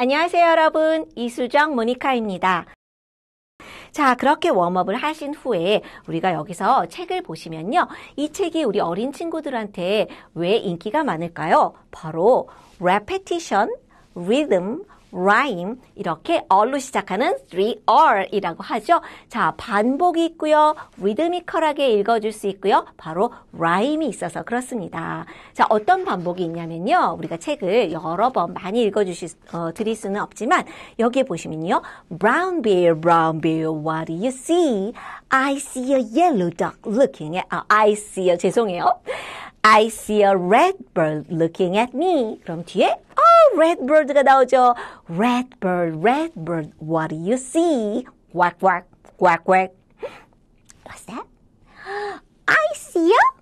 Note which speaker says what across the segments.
Speaker 1: 안녕하세요, 여러분. 이수정 모니카입니다. 자, 그렇게 웜업을 하신 후에 우리가 여기서 책을 보시면요. 이 책이 우리 어린 친구들한테 왜 인기가 많을까요? 바로 repetition, rhythm, rhyme 이렇게 얼로 시작하는 t h r e e r 이라고 하죠. 자, 반복이 있고요. 리드미컬하게 읽어줄 수 있고요. 바로 rhyme이 있어서 그렇습니다. 자, 어떤 반복이 있냐면요. 우리가 책을 여러 번 많이 읽어주실 어, 드릴 수는 없지만 여기에 보시면요. Brown bear, brown bear, what do you see? I see a yellow duck looking at. 아, I see a 죄송해요. I see a red bird looking at me. 그럼 뒤에 어, Red bird, redbird ka Red bird. Red bird, what do you see? Quack, quack, quack, quack. What's that? I see a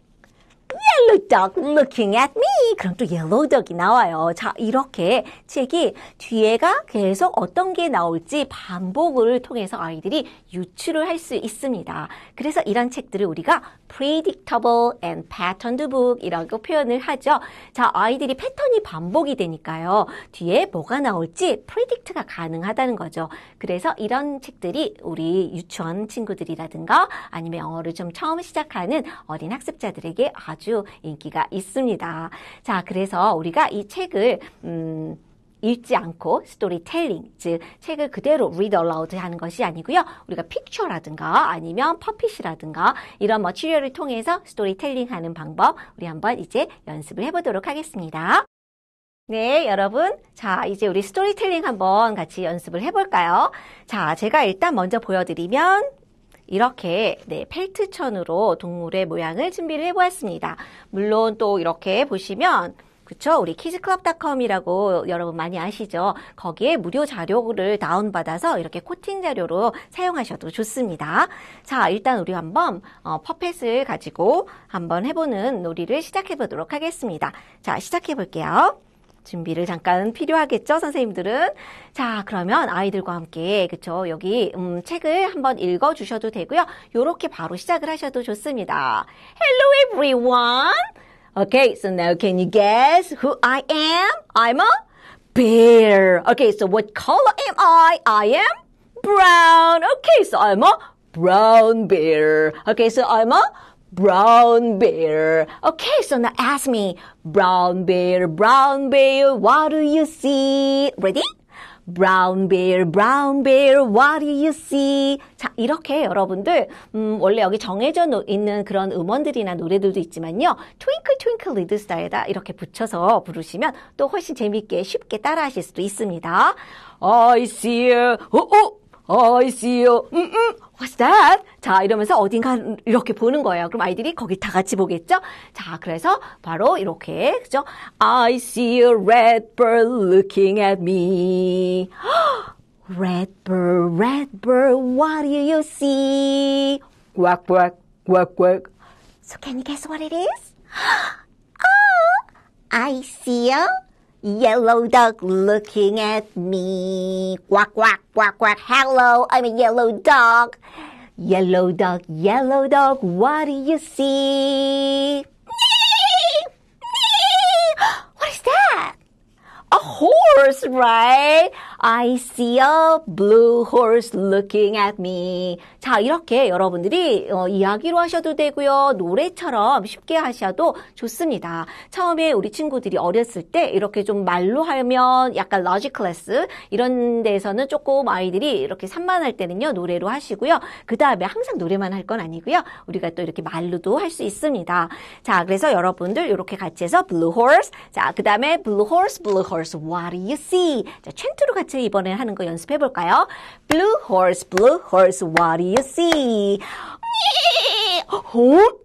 Speaker 1: yellow dog looking at me. 그럼 또 yellow dog이 나와요. 자, 이렇게 책이 뒤에가 계속 어떤 게 나올지 반복을 통해서 아이들이 유추를 할 수 있습니다. 그래서 이런 책들을 우리가 predictable and patterned book 이라고 표현을 하죠. 자, 아이들이 패턴이 반복이 되니까요. 뒤에 뭐가 나올지 predict가 가능하다는 거죠. 그래서 이런 책들이 우리 유치원 친구들이라든가 아니면 영어를 좀 처음 시작하는 어린 학습자들에게 아주 아주 인기가 있습니다. 자, 그래서 우리가 이 책을 음, 읽지 않고 스토리텔링, 즉 책을 그대로 리더 a d a 하는 것이 아니고요. 우리가 픽처라든가 아니면 퍼핏이라든가 이런 머치리얼을 뭐 통해서 스토리텔링 하는 방법 우리 한번 이제 연습을 해보도록 하겠습니다. 네, 여러분. 자, 이제 우리 스토리텔링 한번 같이 연습을 해볼까요? 자, 제가 일단 먼저 보여드리면 이렇게 네, 펠트천으로 동물의 모양을 준비를 해보았습니다. 물론 또 이렇게 보시면 그쵸? 우리 키즈클럽닷컴이라고 여러분 많이 아시죠? 거기에 무료 자료를 다운받아서 이렇게 코팅 자료로 사용하셔도 좋습니다. 자, 일단 우리 한번 어, 퍼펫을 가지고 한번 해보는 놀이를 시작해 보도록 하겠습니다. 자, 시작해 볼게요. 준비를 잠깐 필요하겠죠, 선생님들은? 자, 그러면 아이들과 함께, 그쵸, 여기, 음, 책을 한번 읽어 주셔도 되고요. 요렇게 바로 시작을 하셔도 좋습니다. Hello everyone! Okay, so now can you guess who I am? I'm a bear. Okay, so what color am I? I am brown. Okay, so I'm a brown bear. Okay, so I'm a brown bear. Okay, so now ask me, brown bear, brown bear, what do you see? Ready? brown bear, brown bear, what do you see? 자, 이렇게 여러분들, 음, 원래 여기 정해져 노, 있는 그런 음원들이나 노래들도 있지만요. twinkle twinkle little star에다 이렇게 붙여서 부르시면 또 훨씬 재밌게 쉽게 따라 하실 수도 있습니다. I see, a, 어, 어, I see you. 음, 음, what's that? 자, 이러면서 어딘가 이렇게 보는 거예요. 그럼 아이들이 거기 다 같이 보겠죠? 자, 그래서 바로 이렇게, 그죠? I see a red bird looking at me. Red bird, red bird, what do you see? Quack, quack, quack, quack. So can you guess what it is? Oh, I see a yellow duck looking at me. Quack, quack, quack, quack. Hello, I'm a yellow duck. Yellow duck, yellow duck, what do you see? What is that? A horse, right? I see a blue horse looking at me. 자, 이렇게 여러분들이 어, 이야기로 하셔도 되고요. 노래처럼 쉽게 하셔도 좋습니다. 처음에 우리 친구들이 어렸을 때 이렇게 좀 말로 하면 약간 러지 클래스 이런 데에서는 조금 아이들이 이렇게 산만할 때는요. 노래로 하시고요. 그 다음에 항상 노래만 할 건 아니고요. 우리가 또 이렇게 말로도 할 수 있습니다. 자, 그래서 여러분들 이렇게 같이 해서 blue horse. 자, 그 다음에 blue horse, blue horse, what do you see? 자, 챈트로 같이 이번에 하는 거 연습해 볼까요? blue horse, blue horse, what do you see? you see. Oh,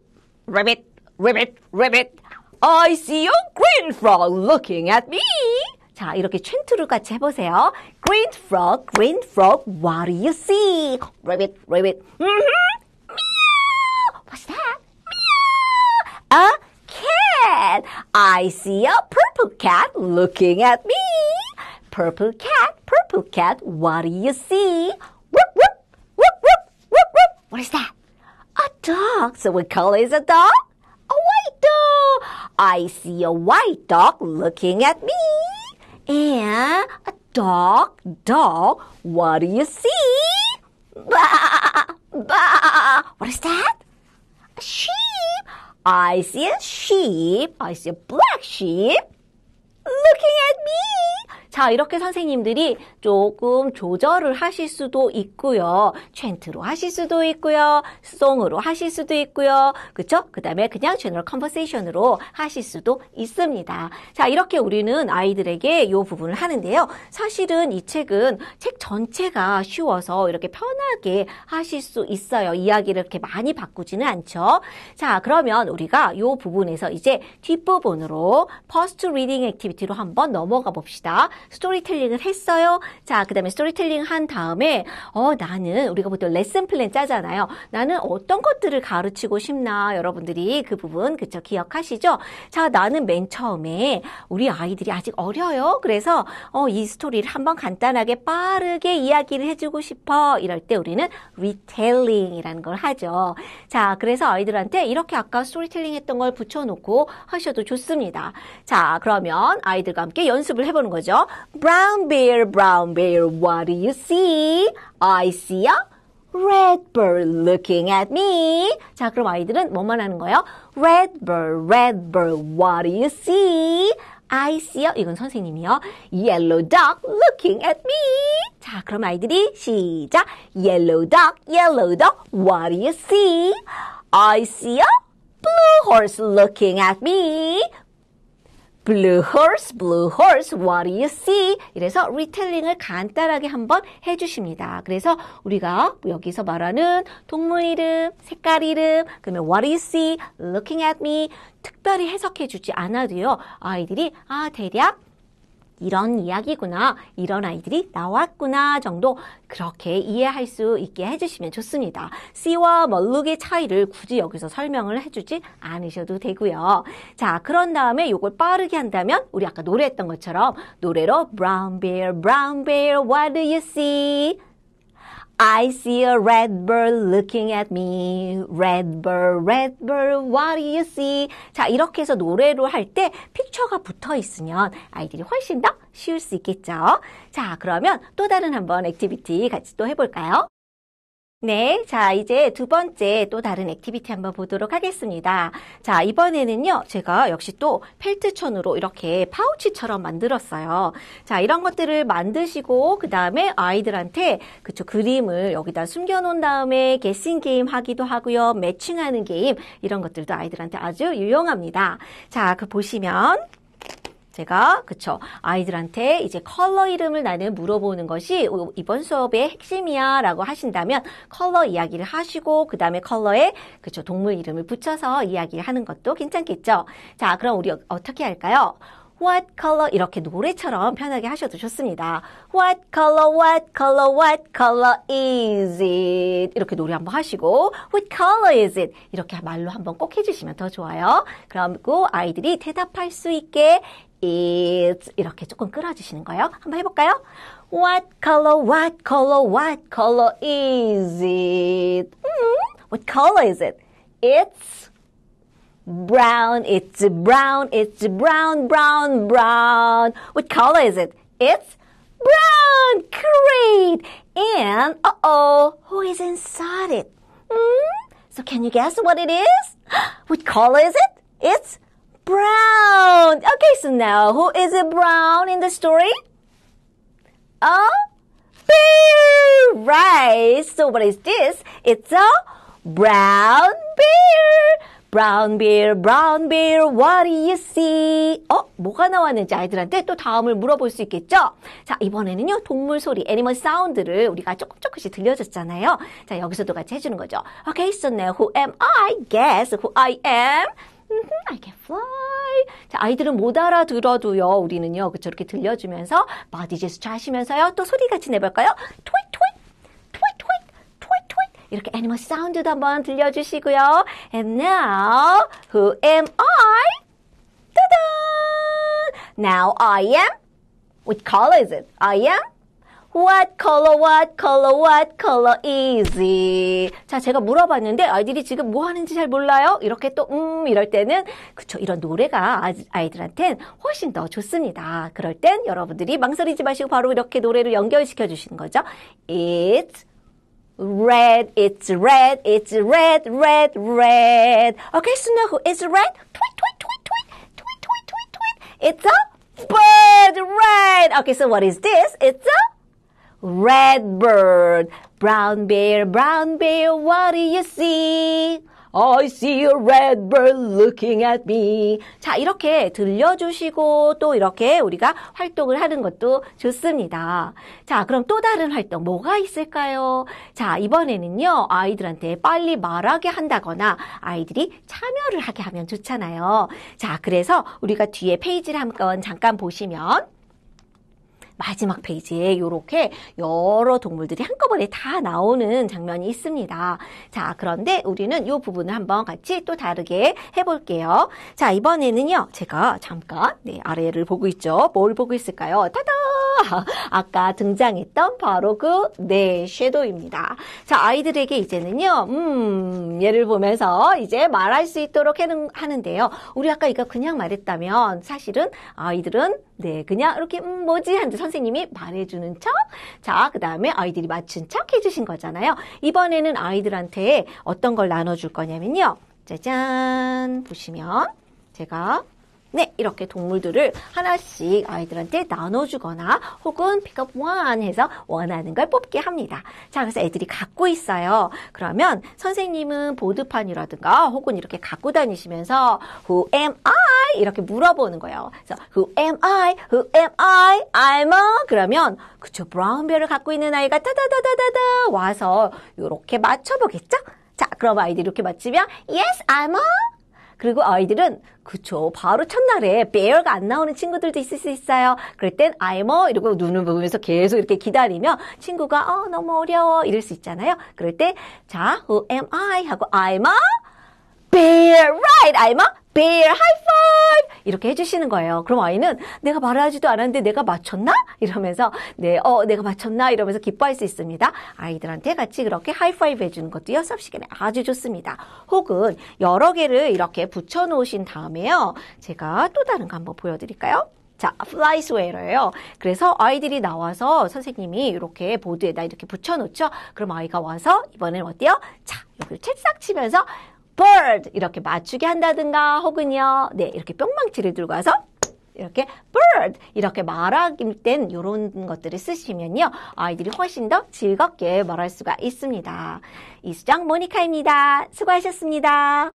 Speaker 1: ribbit, ribbit, ribbit. I see a green frog looking at me. 자, 이렇게 챈투루 같이 해보세요. Green frog, green frog, what do you see? Ribbit, ribbit. Mm-hmm. Meow. What's that? Meow. A cat. I see a purple cat looking at me. Purple cat, purple cat, what do you see? What is that? A dog. So we call it a dog? A white dog. I see a white dog looking at me. And a dog, dog, what do you see? Bah, bah. What is that? A sheep. I see a sheep. I see a black sheep looking at me. 자, 이렇게 선생님들이 조금 조절을 하실 수도 있고요. 챈트로 하실 수도 있고요. 송으로 하실 수도 있고요. 그쵸? 그 다음에 그냥 채널 컨버세이션으로 하실 수도 있습니다. 자, 이렇게 우리는 아이들에게 이 부분을 하는데요. 사실은 이 책은 책 전체가 쉬워서 이렇게 편하게 하실 수 있어요. 이야기를 이렇게 많이 바꾸지는 않죠. 자, 그러면 우리가 이 부분에서 이제 뒷부분으로 퍼스트 리딩 액티비티로 한번 넘어가 봅시다. 스토리텔링을 했어요. 자, 그 다음에 스토리텔링 한 다음에 어 나는 우리가 보통 레슨 플랜 짜잖아요. 나는 어떤 것들을 가르치고 싶나 여러분들이 그 부분 그쵸 기억하시죠? 자, 나는 맨 처음에 우리 아이들이 아직 어려요. 그래서 어, 이 스토리를 한번 간단하게 빠르게 이야기를 해주고 싶어. 이럴 때 우리는 리텔링이라는 걸 하죠. 자, 그래서 아이들한테 이렇게 아까 스토리텔링 했던 걸 붙여놓고 하셔도 좋습니다. 자, 그러면 아이들과 함께 연습을 해보는 거죠. brown bear, brown bear, what do you see? I see a red bird looking at me. 자, 그럼 아이들은 뭐만 하는 거예요? red bird, red bird, what do you see? I see a, 이건 선생님이요. yellow dog looking at me. 자, 그럼 아이들이 시작. yellow dog, yellow dog, what do you see? I see a blue horse looking at me. blue horse, blue horse, what do you see? 이래서 리텔링을 간단하게 한번 해주십니다. 그래서 우리가 여기서 말하는 동물 이름, 색깔 이름, 그러면 what do you see, looking at me, 특별히 해석해주지 않아도요, 아이들이, 아, 대략, 이런 이야기구나, 이런 아이들이 나왔구나 정도 그렇게 이해할 수 있게 해주시면 좋습니다. C와 멀룩의 차이를 굳이 여기서 설명을 해주지 않으셔도 되고요. 자, 그런 다음에 이걸 빠르게 한다면 우리 아까 노래했던 것처럼 노래로 Brown Bear, Brown Bear, What do you see? I see a red bird looking at me. Red bird, red bird, what do you see? 자, 이렇게 해서 노래로 할때 p i c t u r e 가 붙어 있으면 아이들이 훨씬 더 쉬울 수 있겠죠? 자, 그러면 또 다른 한번 액티비티 같이 또 해볼까요? 네, 자 이제 두 번째 또 다른 액티비티 한번 보도록 하겠습니다. 자 이번에는요 제가 역시 또 펠트천으로 이렇게 파우치처럼 만들었어요. 자 이런 것들을 만드시고 그 다음에 아이들한테 그쵸 그림을 여기다 숨겨놓은 다음에 게싱 게임 하기도 하고요, 매칭하는 게임 이런 것들도 아이들한테 아주 유용합니다. 자그 보시면 제가 그쵸 아이들한테 이제 컬러 이름을 나는 물어보는 것이 이번 수업의 핵심이야라고 하신다면 컬러 이야기를 하시고 그 다음에 컬러에 그쵸 동물 이름을 붙여서 이야기를 하는 것도 괜찮겠죠. 자 그럼 우리 어, 어떻게 할까요? What color 이렇게 노래처럼 편하게 하셔도 좋습니다. What color, what color, what color is it? 이렇게 노래 한번 하시고 What color is it? 이렇게 말로 한번 꼭 해주시면 더 좋아요. 그리고 아이들이 대답할 수 있게 It's. 이렇게 조금 끌어주시는 거예요. 한번 해볼까요? What color, what color, what color is it? What color is it? It's brown, it's brown, it's brown, brown, brown. What color is it? It's brown. Great. And, uh-oh, who is inside it? Hmm? So can you guess what it is? What color is it? It's brown. Okay, so now who is it brown in the story? A bear. Right. So what is this? It's a brown bear. brown bear, brown bear, what do you see? 어, 뭐가 나왔는지 아이들한테 또 다음을 물어볼 수 있겠죠? 자, 이번에는요, 동물 소리, 애니멀 사운드를 우리가 조금 조금씩 들려줬잖아요. 자, 여기서도 같이 해주는 거죠. Okay, so now who am I? Guess who I am? 음, I can fly. 자, 아이들은 못 알아들어도요. 우리는요. 그저렇게 들려주면서 바디 제스처 하시면서요. 또 소리 같이 내볼까요? 토이 토이 토이 토이 토이 토이 이렇게 애니멀 사운드도 한번 들려주시고요. And now, who am I? 따단! Now I am. w h i c color is it? I am What color, what color, what color is it? 자, 제가 물어봤는데 아이들이 지금 뭐 하는지 잘 몰라요? 이렇게 또, 음, 이럴 때는, 그쵸, 이런 노래가 아이들한텐 훨씬 더 좋습니다. 그럴 땐 여러분들이 망설이지 마시고 바로 이렇게 노래를 연결시켜 주시는 거죠. It's red, it's red, it's red, red, red. Okay, so now who is red? Tweet, tweet, tweet, tweet, tweet, tweet, tweet, tweet. It's a bird, red. Okay, so what is this? It's a Red bird, brown bear, brown bear, what do you see? I see a red bird looking at me. 자, 이렇게 들려주시고 또 이렇게 우리가 활동을 하는 것도 좋습니다. 자, 그럼 또 다른 활동 뭐가 있을까요? 자, 이번에는요, 아이들한테 빨리 말하게 한다거나 아이들이 참여를 하게 하면 좋잖아요. 자, 그래서 우리가 뒤에 페이지를 한번 잠깐 보시면 마지막 페이지에 이렇게 여러 동물들이 한꺼번에 다 나오는 장면이 있습니다. 자, 그런데 우리는 이 부분을 한번 같이 또 다르게 해볼게요. 자, 이번에는요, 제가 잠깐, 네, 아래를 보고 있죠. 뭘 보고 있을까요? 따단! 아까 등장했던 바로 그 네섀도입니다 자, 아이들에게 이제는요, 음, 얘를 보면서 이제 말할 수 있도록 하는, 하는데요. 우리 아까 이거 그냥 말했다면 사실은 아이들은 네, 그냥 이렇게 음, 뭐지 하는데 선생님이 말해주는 척, 자, 그 다음에 아이들이 맞춘 척 해주신 거잖아요. 이번에는 아이들한테 어떤 걸 나눠줄 거냐면요. 짜잔, 보시면 제가 네, 이렇게 동물들을 하나씩 아이들한테 나눠주거나 혹은 픽업 원 해서 원하는 걸 뽑게 합니다. 자, 그래서 애들이 갖고 있어요. 그러면 선생님은 보드판이라든가 혹은 이렇게 갖고 다니시면서 Who am I? 이렇게 물어보는 거예요. 그래서 Who am I? Who am I? I'm a 그러면 그쵸 브라운별을 갖고 있는 아이가 따다다다다다 와서 이렇게 맞춰보겠죠? 자, 그럼 아이들이 이렇게 맞히면 Yes, I'm a 그리고 아이들은 그쵸 바로 첫날에 배열가 안 나오는 친구들도 있을 수 있어요. 그럴 땐 아이머 이러고 눈을 보면서 계속 이렇게 기다리면 친구가 어 너무 어려워 이럴 수 있잖아요. 그럴 때 자 who am I 하고 I'm a bear right I'm a 빌 하이파이브 이렇게 해주시는 거예요. 그럼 아이는 내가 말하지도 않았는데 내가 맞췄나? 이러면서, 네, 어, 내가 맞췄나? 이러면서 기뻐할 수 있습니다. 아이들한테 같이 그렇게 하이 파이브 해주는 것도요, 수 시간에 아주 좋습니다. 혹은 여러 개를 이렇게 붙여놓으신 다음에요. 제가 또 다른 거 한번 보여드릴까요? 자, 플라이스웨어예요. 그래서 아이들이 나와서 선생님이 이렇게 보드에다 이렇게 붙여놓죠. 그럼 아이가 와서 이번엔 어때요? 자, 여기를 책싹 치면서 bird 이렇게 맞추게 한다든가 혹은요. 네, 이렇게 뿅망치를 들고 와서 이렇게 bird 이렇게 말하길 땐 이런 것들을 쓰시면요 아이들이 훨씬 더 즐겁게 말할 수가 있습니다. 이수정 모니카입니다. 수고하셨습니다.